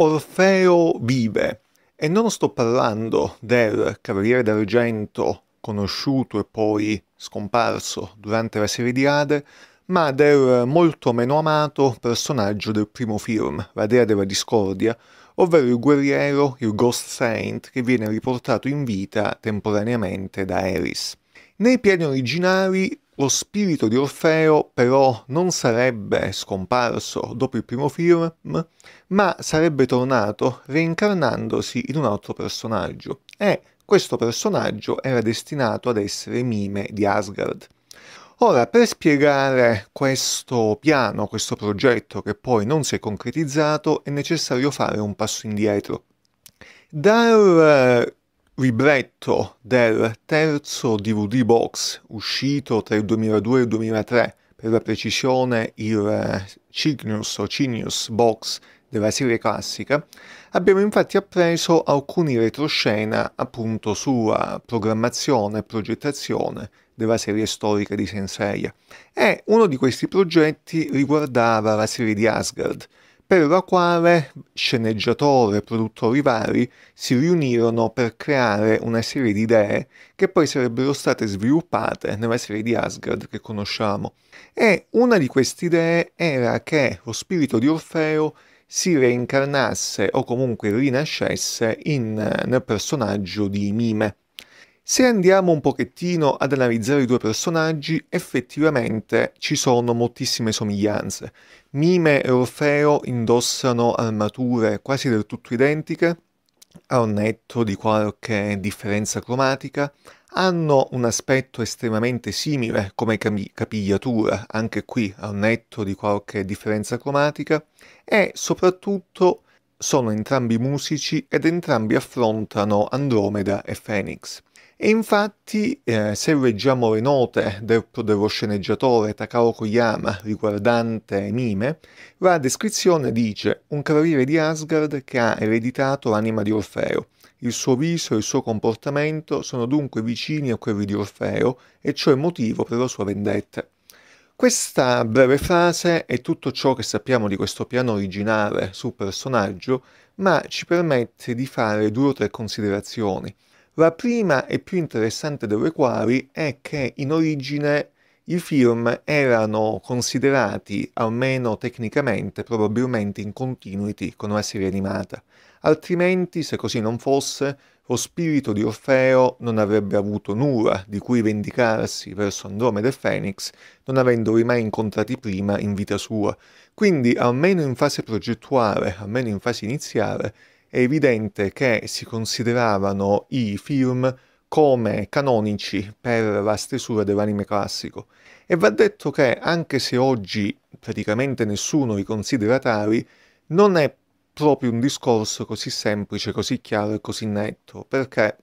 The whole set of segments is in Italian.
Orfeo vive e non sto parlando del Cavaliere d'Argento conosciuto e poi scomparso durante la serie di Ade, ma del molto meno amato personaggio del primo film, La Dea della Discordia, ovvero il guerriero, il Ghost Saint, che viene riportato in vita temporaneamente da Eris. Nei piani originali lo spirito di Orfeo però non sarebbe scomparso dopo il primo film, ma sarebbe tornato reincarnandosi in un altro personaggio e questo personaggio era destinato ad essere Mime di Asgard. Ora, per spiegare questo piano, questo progetto che poi non si è concretizzato, è necessario fare un passo indietro. Dal libretto del terzo DVD box uscito tra il 2002 e il 2003, per la precisione il eh, Cygnus o Cygnus box della serie classica, abbiamo infatti appreso alcuni retroscena appunto sulla programmazione e progettazione della serie storica di Sensei e uno di questi progetti riguardava la serie di Asgard, per la quale sceneggiatori e produttori vari si riunirono per creare una serie di idee che poi sarebbero state sviluppate nella serie di Asgard che conosciamo. E una di queste idee era che lo spirito di Orfeo si reincarnasse o comunque rinascesse in, nel personaggio di Mime. Se andiamo un pochettino ad analizzare i due personaggi, effettivamente ci sono moltissime somiglianze. Mime e Orfeo indossano armature quasi del tutto identiche, a un netto di qualche differenza cromatica, hanno un aspetto estremamente simile come capigliatura, anche qui a un netto di qualche differenza cromatica, e soprattutto sono entrambi musici ed entrambi affrontano Andromeda e Phoenix. E infatti, eh, se leggiamo le note del, dello sceneggiatore Takao Koyama riguardante Mime, la descrizione dice un cavaliere di Asgard che ha ereditato l'anima di Orfeo. Il suo viso e il suo comportamento sono dunque vicini a quelli di Orfeo e ciò è motivo per la sua vendetta. Questa breve frase è tutto ciò che sappiamo di questo piano originale sul personaggio, ma ci permette di fare due o tre considerazioni. La prima e più interessante delle quali è che in origine i film erano considerati, almeno tecnicamente, probabilmente in continuity con una serie animata. Altrimenti, se così non fosse, lo spirito di Orfeo non avrebbe avuto nulla di cui vendicarsi verso Andromeda e Phoenix, non avendoli mai incontrati prima in vita sua. Quindi, almeno in fase progettuale, almeno in fase iniziale, è evidente che si consideravano i film come canonici per la stesura dell'anime classico e va detto che anche se oggi praticamente nessuno li considera tali, non è proprio un discorso così semplice, così chiaro e così netto, perché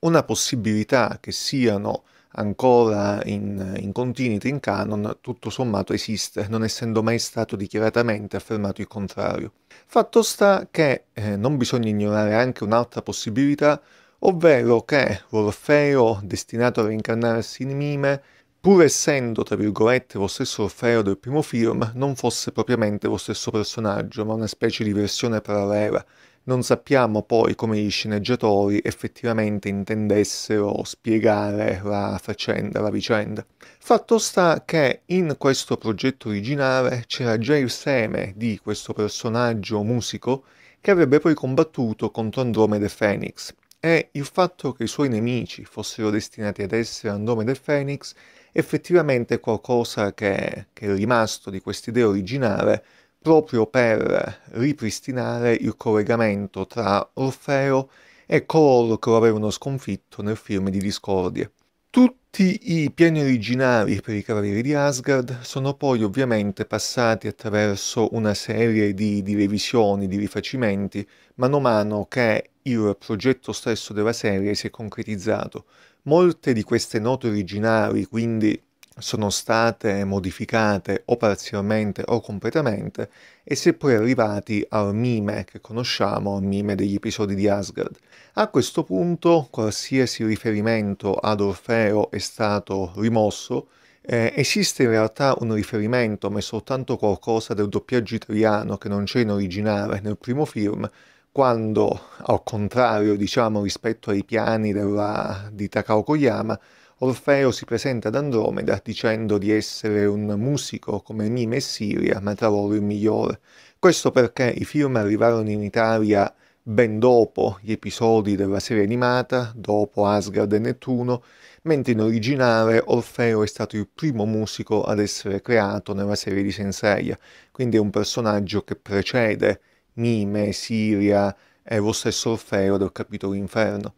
una possibilità che siano ancora in, in continuity, in canon, tutto sommato esiste, non essendo mai stato dichiaratamente affermato il contrario. Fatto sta che eh, non bisogna ignorare anche un'altra possibilità, ovvero che Orfeo, destinato a reincarnarsi in Mime, pur essendo, tra virgolette, lo stesso Orfeo del primo film, non fosse propriamente lo stesso personaggio, ma una specie di versione parallela. Non sappiamo poi come gli sceneggiatori effettivamente intendessero spiegare la faccenda, la vicenda. Fatto sta che in questo progetto originale c'era già il seme di questo personaggio musico che avrebbe poi combattuto contro Andromeda e Phoenix. E il fatto che i suoi nemici fossero destinati ad essere Andromeda e Phoenix effettivamente qualcosa che, che è rimasto di quest'idea originale proprio per ripristinare il collegamento tra Orfeo e coloro che lo avevano sconfitto nel film di Discordia. Tutti i piani originali per i Cavalieri di Asgard sono poi ovviamente passati attraverso una serie di, di revisioni, di rifacimenti, mano a mano che il progetto stesso della serie si è concretizzato, Molte di queste note originali quindi sono state modificate o parzialmente o completamente e si è poi arrivati al mime che conosciamo, al mime degli episodi di Asgard. A questo punto qualsiasi riferimento ad Orfeo è stato rimosso, eh, esiste in realtà un riferimento, ma è soltanto qualcosa del doppiaggio italiano che non c'è in originale nel primo film, quando, al contrario diciamo rispetto ai piani della, di Takao Koyama, Orfeo si presenta ad Andromeda dicendo di essere un musico come Mime e Siria, ma tra loro il migliore. Questo perché i film arrivarono in Italia ben dopo gli episodi della serie animata, dopo Asgard e Nettuno, mentre in originale Orfeo è stato il primo musico ad essere creato nella serie di Sensei, quindi è un personaggio che precede Mime, Siria e lo stesso Orfeo del capitolo Inferno.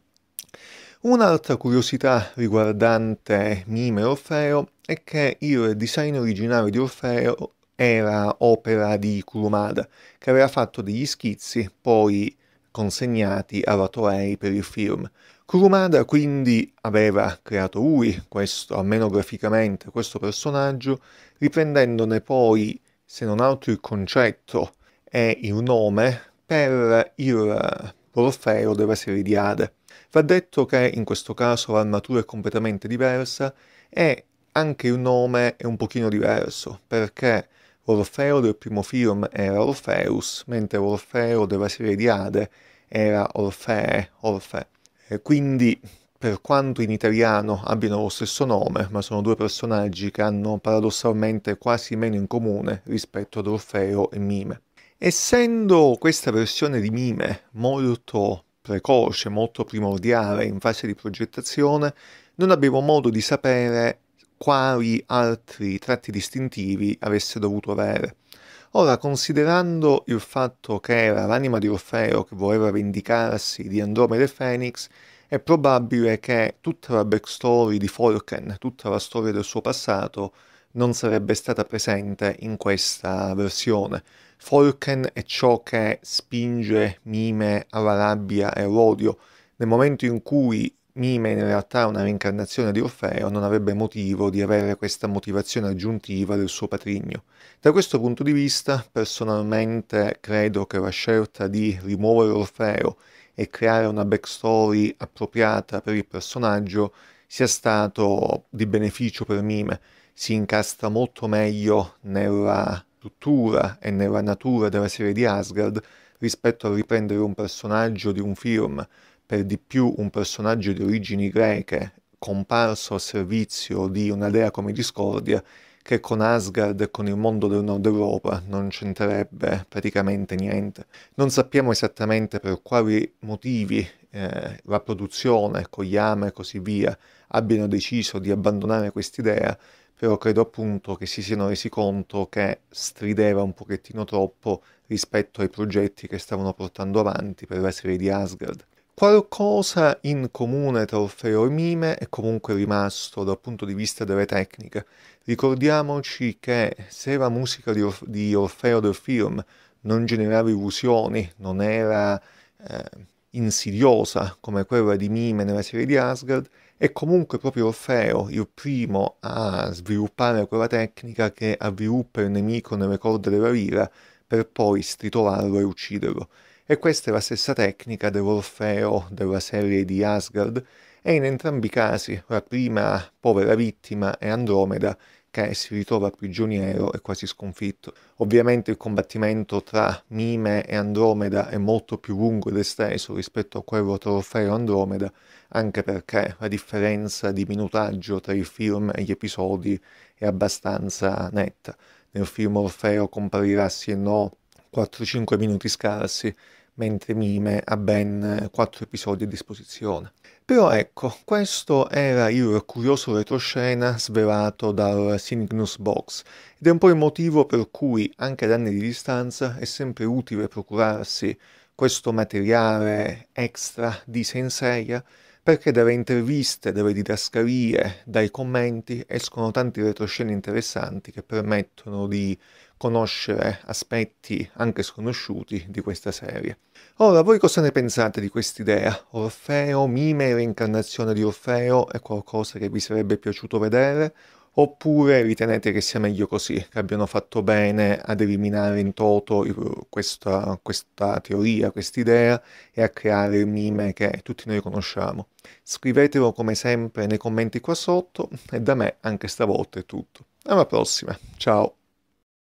Un'altra curiosità riguardante Mime e Orfeo è che il design originale di Orfeo era opera di Kurumada, che aveva fatto degli schizzi poi consegnati alla Toei per il film. Kurumada quindi aveva creato lui, questo almeno graficamente, questo personaggio, riprendendone poi, se non altro, il concetto è il nome per il Orfeo della serie di Ade. Va detto che in questo caso l'armatura è completamente diversa e anche il nome è un pochino diverso, perché Orfeo del primo film era Orpheus, mentre Orfeo della serie di Ade era Orfee, Orfe. E quindi, per quanto in italiano abbiano lo stesso nome, ma sono due personaggi che hanno paradossalmente quasi meno in comune rispetto ad Orfeo e Mime. Essendo questa versione di Mime molto precoce, molto primordiale in fase di progettazione, non abbiamo modo di sapere quali altri tratti distintivi avesse dovuto avere. Ora, considerando il fatto che era l'anima di Orfeo che voleva vendicarsi di Andromeda e Phoenix, è probabile che tutta la backstory di Forken, tutta la storia del suo passato, non sarebbe stata presente in questa versione. Folken è ciò che spinge Mime alla rabbia e all'odio. Nel momento in cui Mime in realtà è una reincarnazione di Orfeo, non avrebbe motivo di avere questa motivazione aggiuntiva del suo patrigno. Da questo punto di vista, personalmente credo che la scelta di rimuovere Orfeo e creare una backstory appropriata per il personaggio sia stato di beneficio per Mime. Si incastra molto meglio nella struttura e nella natura della serie di Asgard rispetto a riprendere un personaggio di un film, per di più un personaggio di origini greche, comparso a servizio di una dea come Discordia, che con Asgard e con il mondo del nord Europa non c'entrerebbe praticamente niente. Non sappiamo esattamente per quali motivi eh, la produzione, Koyama e così via, abbiano deciso di abbandonare quest'idea, però credo appunto che si siano resi conto che strideva un pochettino troppo rispetto ai progetti che stavano portando avanti per la serie di Asgard. Qualcosa in comune tra Orfeo e Mime è comunque rimasto dal punto di vista delle tecniche. Ricordiamoci che se la musica di, Orf- di Orfeo del film non generava illusioni, non era eh, insidiosa come quella di Mime nella serie di Asgard, è comunque proprio Orfeo il primo a sviluppare quella tecnica che avviluppa il nemico nelle corde della lira per poi stritolarlo e ucciderlo. E questa è la stessa tecnica dell'Orfeo della serie di Asgard e in entrambi i casi la prima povera vittima è Andromeda che si ritrova prigioniero e quasi sconfitto. Ovviamente il combattimento tra Mime e Andromeda è molto più lungo ed esteso rispetto a quello tra Orfeo e Andromeda, anche perché la differenza di minutaggio tra il film e gli episodi è abbastanza netta. Nel film Orfeo comparirà sì e no 4-5 minuti scarsi, mentre Mime ha ben 4 episodi a disposizione. Però ecco, questo era il curioso retroscena svelato dal Cynignus Box ed è un po' il motivo per cui anche ad anni di distanza è sempre utile procurarsi questo materiale extra di Senseiya perché dalle interviste, dalle didascalie, dai commenti escono tanti retroscene interessanti che permettono di conoscere aspetti anche sconosciuti di questa serie. Ora, voi cosa ne pensate di quest'idea? Orfeo, mime e reincarnazione di Orfeo è qualcosa che vi sarebbe piaciuto vedere? Oppure ritenete che sia meglio così, che abbiano fatto bene ad eliminare in toto questa, questa teoria, quest'idea e a creare il mime che tutti noi conosciamo? Scrivetelo come sempre nei commenti qua sotto e da me anche stavolta è tutto. Alla prossima, ciao!